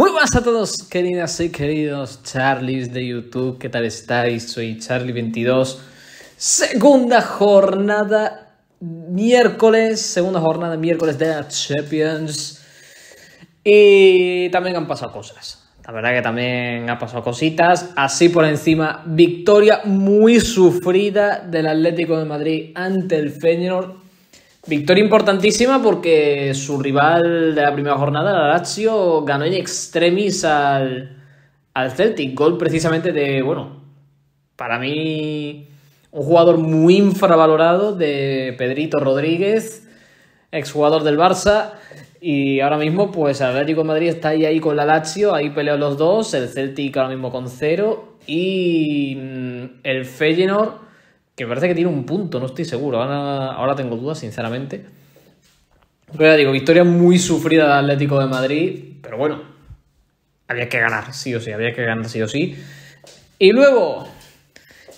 Muy buenas a todos, queridas y queridos Charlies de YouTube. ¿Qué tal estáis? Soy Charlie22. Segunda jornada miércoles. Segunda jornada miércoles de la Champions. Y también han pasado cosas. La verdad que también ha pasado cositas. Así por encima, victoria muy sufrida del Atlético de Madrid ante el Feyenoord Victoria importantísima porque su rival de la primera jornada, la Lazio, ganó en extremis al, Celtic. Gol precisamente de, bueno, para mí un jugador muy infravalorado de Pedrito Rodríguez, exjugador del Barça. Y ahora mismo, pues Atlético de Madrid está ahí, con la Lazio, ahí pelean los dos, el Celtic ahora mismo con cero y mm, el Feyenoord que parece que tiene un punto, no estoy seguro, ahora, tengo dudas, sinceramente. Pero ya digo, victoria muy sufrida del Atlético de Madrid, pero bueno, había que ganar, sí o sí, había que ganar, sí o sí. Y luego,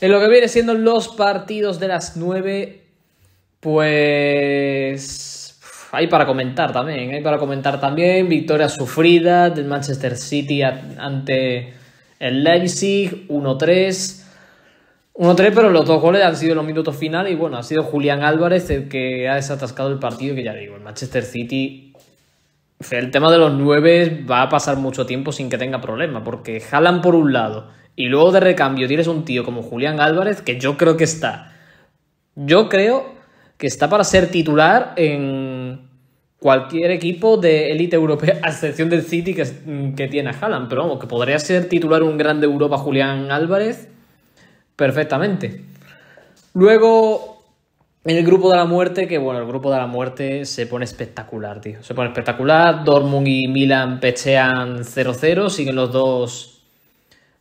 en lo que viene siendo los partidos de las 9, pues hay para comentar también, hay para comentar también victoria sufrida del Manchester City ante el Leipzig 1-3. 1-3, pero los dos goles han sido los minutos finales y bueno, ha sido Julián Álvarez el que ha desatascado el partido, que ya digo, el Manchester City, el tema de los 9 va a pasar mucho tiempo sin que tenga problema, porque jalan por un lado y luego de recambio tienes un tío como Julián Álvarez, que yo creo que está, yo creo que está para ser titular en cualquier equipo de élite europea, a excepción del City que, que tiene a Haaland, pero vamos, que podría ser titular un gran de Europa Julián Álvarez perfectamente. Luego, en el grupo de la muerte, que bueno, el grupo de la muerte se pone espectacular, tío. Se pone espectacular. Dortmund y Milan pechean 0-0, siguen los dos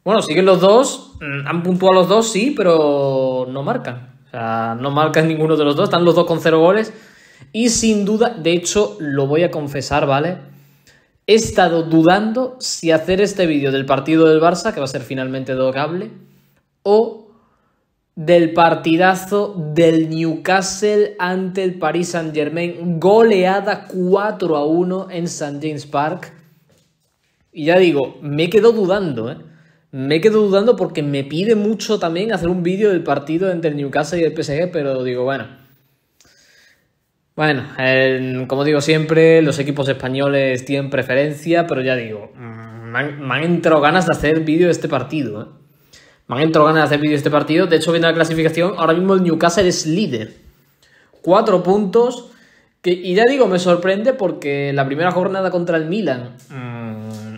bueno, siguen los dos, mm, han puntuado los dos, sí, pero no marcan. O sea, no marcan ninguno de los dos, están los dos con cero goles. Y sin duda, de hecho, lo voy a confesar, ¿vale? He estado dudando si hacer este vídeo del partido del Barça, que va a ser finalmente dogable, o del partidazo del Newcastle ante el Paris Saint Germain, goleada 4 a 1 en St. James Park. Y ya digo, me quedo dudando, ¿eh? Me quedo dudando porque me pide mucho también hacer un vídeo del partido entre el Newcastle y el PSG, pero digo, bueno. Bueno, como digo siempre, los equipos españoles tienen preferencia, pero ya digo, mm, me me han entrado ganas de hacer vídeo de este partido, ¿eh? Me han entrado ganas de hacer vídeo este partido. De hecho, viendo la clasificación, ahora mismo el Newcastle es líder. Cuatro puntos. y ya digo, me sorprende porque la primera jornada contra el Milan mm,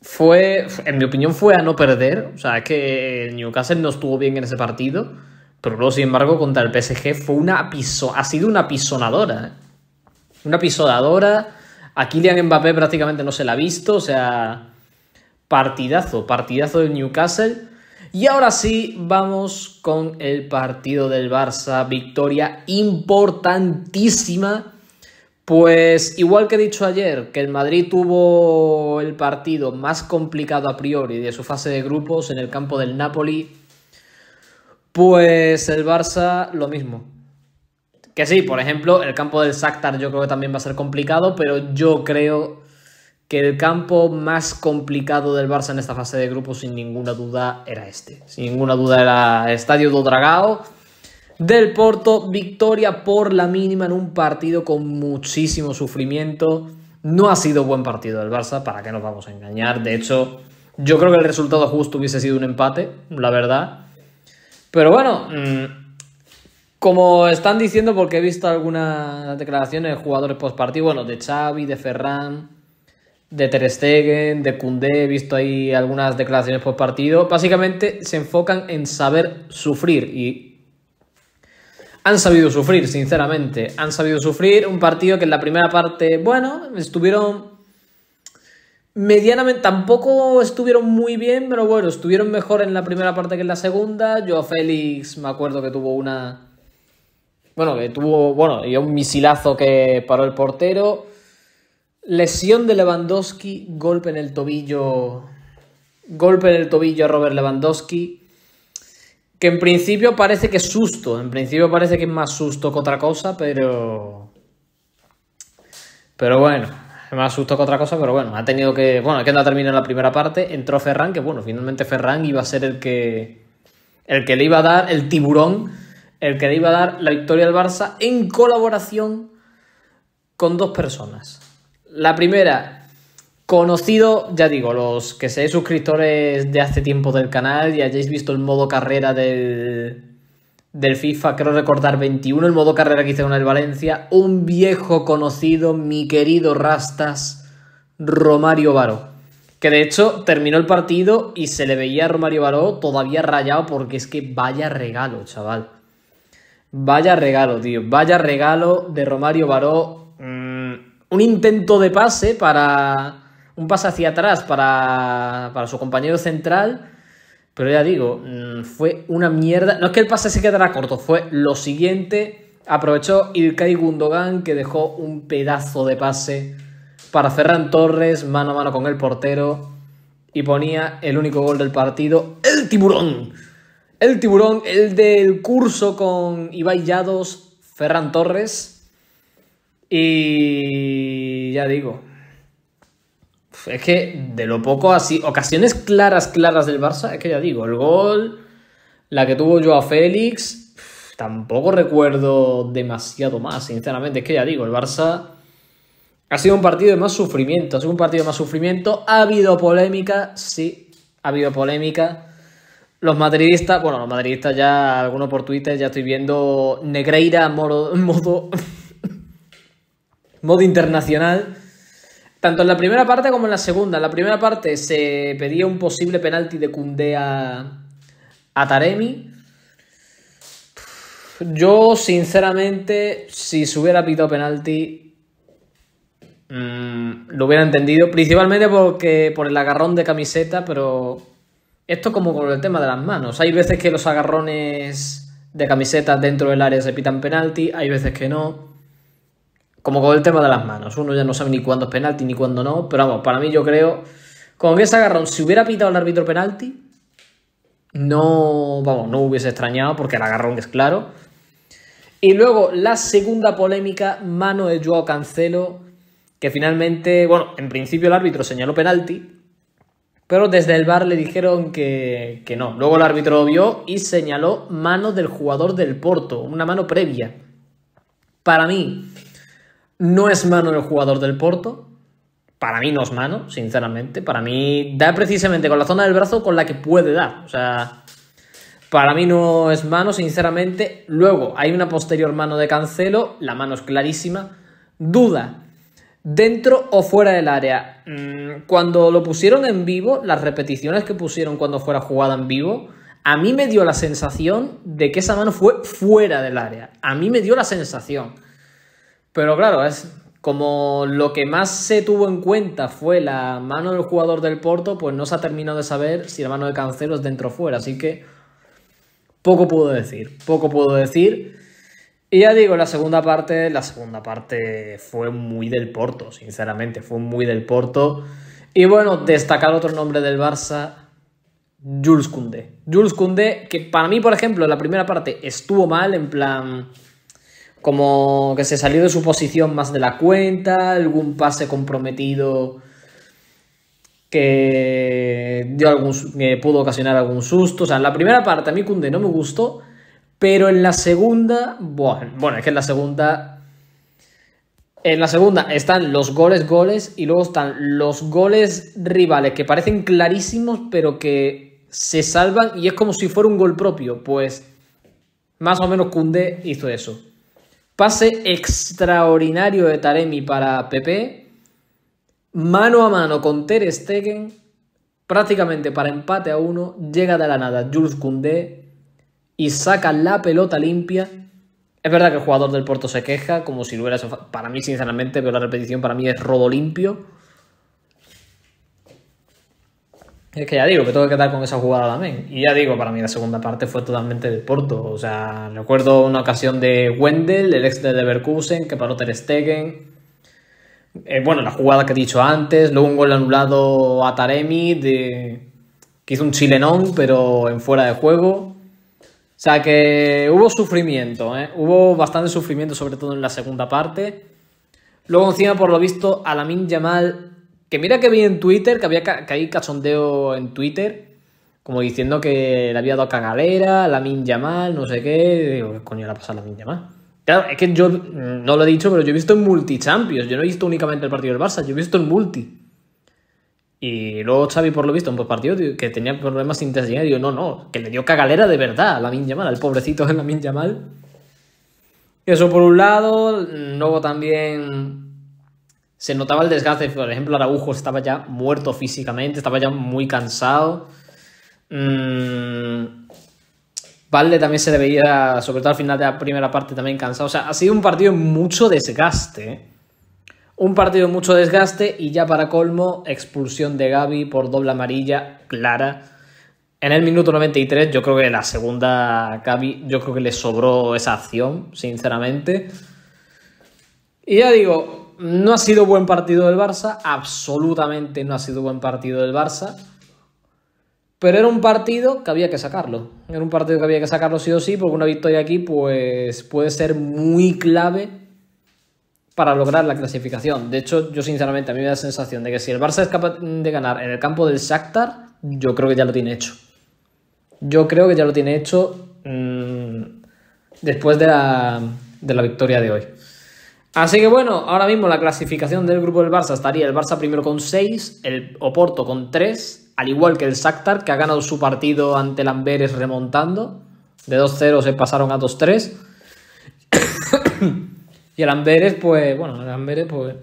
fue, en mi opinión, fue a no perder. O sea, es que el Newcastle no estuvo bien en ese partido. Pero luego, sin embargo, contra el PSG fue una ha sido una pisonadora. ¿eh? Una pisonadora. A Kylian Mbappé prácticamente no se la ha visto. O sea, Partidazo, partidazo del Newcastle. Y ahora sí, vamos con el partido del Barça. Victoria importantísima. Pues igual que he dicho ayer, que el Madrid tuvo el partido más complicado a priori de su fase de grupos en el campo del Napoli, pues el Barça lo mismo. Que sí, por ejemplo, el campo del Shakhtar yo creo que también va a ser complicado, pero yo creo que el campo más complicado del Barça en esta fase de grupo, sin ninguna duda, era este. Sin ninguna duda era Estadio do Dragao. Del Porto, victoria por la mínima en un partido con muchísimo sufrimiento. No ha sido buen partido del Barça, para que nos vamos a engañar. De hecho, yo creo que el resultado justo hubiese sido un empate, la verdad. Pero bueno, mm, como están diciendo, porque he visto algunas declaraciones de jugadores postpartido, bueno, de Xavi, de Ferran, de Ter de Koundé, he visto ahí algunas declaraciones por partido. Básicamente se enfocan en saber sufrir y han sabido sufrir, sinceramente. Han sabido sufrir un partido que en la primera parte, bueno, estuvieron medianamente, tampoco estuvieron muy bien, pero bueno, estuvieron mejor en la primera parte que en la segunda. Yo a Félix me acuerdo que tuvo una... Bueno, que tuvo, bueno, y un misilazo que paró el portero. Lesión de Lewandowski, golpe en el tobillo. Golpe en el tobillo a Robert Lewandowski. Que en principio parece que es susto. En principio parece que es más susto que otra cosa, pero. Pero bueno, más susto que otra cosa, pero bueno, ha tenido que. Bueno, que no termina la primera parte. Entró Ferran, que bueno, finalmente Ferran iba a ser el que. El que le iba a dar el tiburón, el que le iba a dar la victoria al Barça en colaboración con dos personas. La primera, conocido, ya digo, los que seáis suscriptores de hace tiempo del canal y hayáis visto el modo carrera del, FIFA, creo recordar 21, el modo carrera que hice con el Valencia, un viejo conocido, mi querido Rastas, Romario Baró. Que de hecho terminó el partido y se le veía a Romario Baró todavía rayado porque es que vaya regalo, chaval. Vaya regalo, tío. Vaya regalo de Romario Baró un intento de pase para. Un pase hacia atrás para, para su compañero central. Pero ya digo, mm, fue una mierda. No es que el pase se quedara corto, fue lo siguiente. Aprovechó Ilkay Gundogan, que dejó un pedazo de pase para Ferran Torres, mano a mano con el portero. Y ponía el único gol del partido, el tiburón. El tiburón, el del curso con Ibai Llados, Ferran Torres. Y ya digo, es que de lo poco así, ocasiones claras, claras del Barça, es que ya digo, el gol, la que tuvo yo a Félix, tampoco recuerdo demasiado más, sinceramente, es que ya digo, el Barça ha sido un partido de más sufrimiento, ha sido un partido de más sufrimiento, ha habido polémica, sí, ha habido polémica. Los madridistas, bueno, los madridistas ya, algunos por Twitter, ya estoy viendo Negreira modo, modo modo internacional. Tanto en la primera parte como en la segunda. En la primera parte se pedía un posible penalti de Kundea a, Taremi. Yo, sinceramente, si se hubiera pitado penalti, mm, lo hubiera entendido. Principalmente porque por el agarrón de camiseta, pero esto como con el tema de las manos. Hay veces que los agarrones de camiseta dentro del área se pitan penalti, hay veces que no como con el tema de las manos. Uno ya no sabe ni cuándo es penalti ni cuándo no, pero vamos, para mí yo creo, con ese agarrón, si hubiera pitado el árbitro penalti, no, vamos, no hubiese extrañado porque el agarrón es claro. Y luego la segunda polémica, mano de Joao Cancelo, que finalmente, bueno, en principio el árbitro señaló penalti, pero desde el bar le dijeron que, que no. Luego el árbitro lo vio y señaló mano del jugador del Porto, una mano previa. Para mí, no es mano el jugador del Porto. Para mí no es mano, sinceramente. Para mí da precisamente con la zona del brazo con la que puede dar. O sea, para mí no es mano, sinceramente. Luego hay una posterior mano de Cancelo. La mano es clarísima. Duda. Dentro o fuera del área. Mm, cuando lo pusieron en vivo, las repeticiones que pusieron cuando fuera jugada en vivo, a mí me dio la sensación de que esa mano fue fuera del área. A mí me dio la sensación. Pero claro, es como lo que más se tuvo en cuenta fue la mano del jugador del Porto, pues no se ha terminado de saber si la mano de Cancelo es dentro o fuera. Así que poco puedo decir, poco puedo decir. Y ya digo, la segunda parte, la segunda parte fue muy del Porto, sinceramente, fue muy del Porto. Y bueno, destacar otro nombre del Barça, Jules Koundé. Jules Koundé, que para mí, por ejemplo, la primera parte estuvo mal, en plan como que se salió de su posición más de la cuenta, algún pase comprometido que, dio algún, pudo ocasionar algún susto. O sea, en la primera parte a mí Kunde no me gustó, pero en la segunda, bueno, es que en la segunda... En la segunda están los goles, goles, y luego están los goles rivales que parecen clarísimos, pero que se salvan y es como si fuera un gol propio. Pues más o menos Kunde hizo eso. Pase extraordinario de Taremi para Pepe. Mano a mano con Ter Stegen. Prácticamente para empate a uno. Llega de la nada Jules Koundé. Y saca la pelota limpia. Es verdad que el jugador del Porto se queja, como si lo hubiera... Para mí, sinceramente, pero la repetición, para mí es robo limpio. Es que ya digo, que tengo que quedar con esa jugada también. Y ya digo, para mí la segunda parte fue totalmente de Porto. O sea, recuerdo una ocasión de Wendel, el ex de Leverkusen, que paró Ter Stegen. Eh, bueno, la jugada que he dicho antes, luego un gol anulado a Taremi, de... que hizo un chilenón, pero en fuera de juego. O sea que hubo sufrimiento, ¿eh? hubo bastante sufrimiento, sobre todo en la segunda parte. Luego encima, por lo visto, Alamin Yamal que mira que vi en Twitter, que había hay cachondeo en Twitter, como diciendo que le había dado cagalera, la min mal, no sé qué. Digo, ¿qué coño le ha pasado a la min Claro, es que yo no lo he dicho, pero yo he visto en multi-champions. Yo no he visto únicamente el partido del Barça, yo he visto en multi. Y luego Xavi, por lo visto, en partido que tenía problemas sin Digo, no, no, que le dio cagalera de verdad a la min al pobrecito de la min Eso por un lado. Luego también se notaba el desgaste. Por ejemplo, Araujo estaba ya muerto físicamente, estaba ya muy cansado. Mm, Valde también se le veía, sobre todo al final de la primera parte, también cansado. O sea, ha sido un partido en mucho desgaste. Un partido en mucho desgaste y ya para colmo, expulsión de Gaby por doble amarilla clara. En el minuto 93, yo creo que la segunda Gaby, yo creo que le sobró esa acción, sinceramente. Y ya digo, no ha sido buen partido del Barça, absolutamente no ha sido buen partido del Barça, pero era un partido que había que sacarlo. Era un partido que había que sacarlo sí o sí, porque una victoria aquí pues, puede ser muy clave para lograr la clasificación. De hecho, yo sinceramente a mí me da la sensación de que si el Barça es capaz de ganar en el campo del Shakhtar, yo creo que ya lo tiene hecho. Yo creo que ya lo tiene hecho mm, después de la victoria de hoy. Así que bueno, ahora mismo la clasificación del grupo del Barça estaría el Barça primero con 6, el Oporto con 3, al igual que el Shakhtar, que ha ganado su partido ante el Amberes remontando. De 2-0 se pasaron a 2-3. y el Amberes, pues, bueno, el Amberes, pues,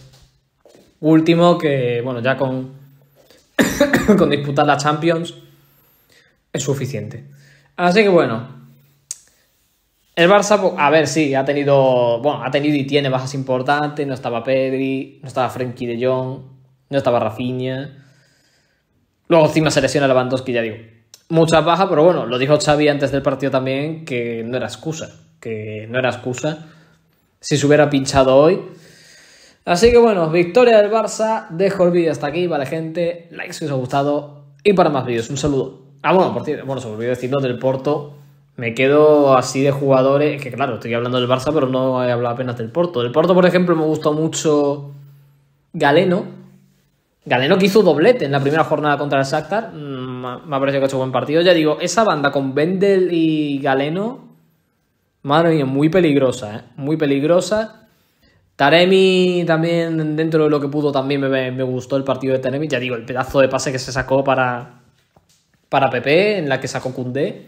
último que, bueno, ya con, con disputar la Champions es suficiente. Así que bueno, el Barça, pues, a ver, sí, ha tenido, bueno, ha tenido y tiene bajas importantes, no estaba Pedri, no estaba Frenkie de Jong, no estaba Rafinha. Luego encima se lesiona Lewandowski, ya digo. Muchas bajas, pero bueno, lo dijo Xavi antes del partido también, que no era excusa, que no era excusa si se hubiera pinchado hoy. Así que bueno, victoria del Barça, dejo el vídeo hasta aquí, vale gente, Like si os ha gustado y para más vídeos, un saludo. Ah, bueno, por cierto, bueno, se me olvidó decirlo del Porto, me quedo así de jugadores, que claro, estoy hablando del Barça, pero no he hablado apenas del Porto. Del Porto, por ejemplo, me gustó mucho Galeno. Galeno que hizo doblete en la primera jornada contra el Shakhtar. Mm, me ha parecido que ha hecho buen partido. Ya digo, esa banda con Wendel y Galeno, madre mía, muy peligrosa, ¿eh? Muy peligrosa. Taremi también, dentro de lo que pudo, también me, gustó el partido de Taremi. Ya digo, el pedazo de pase que se sacó para, para Pepe, en la que sacó Cundé.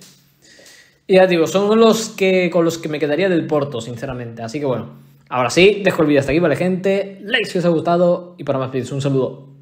Ya digo, son los que con los que me quedaría del Porto, sinceramente. Así que bueno, ahora sí, dejo el vídeo hasta aquí, vale gente. Like si os ha gustado y para más vídeos, un saludo.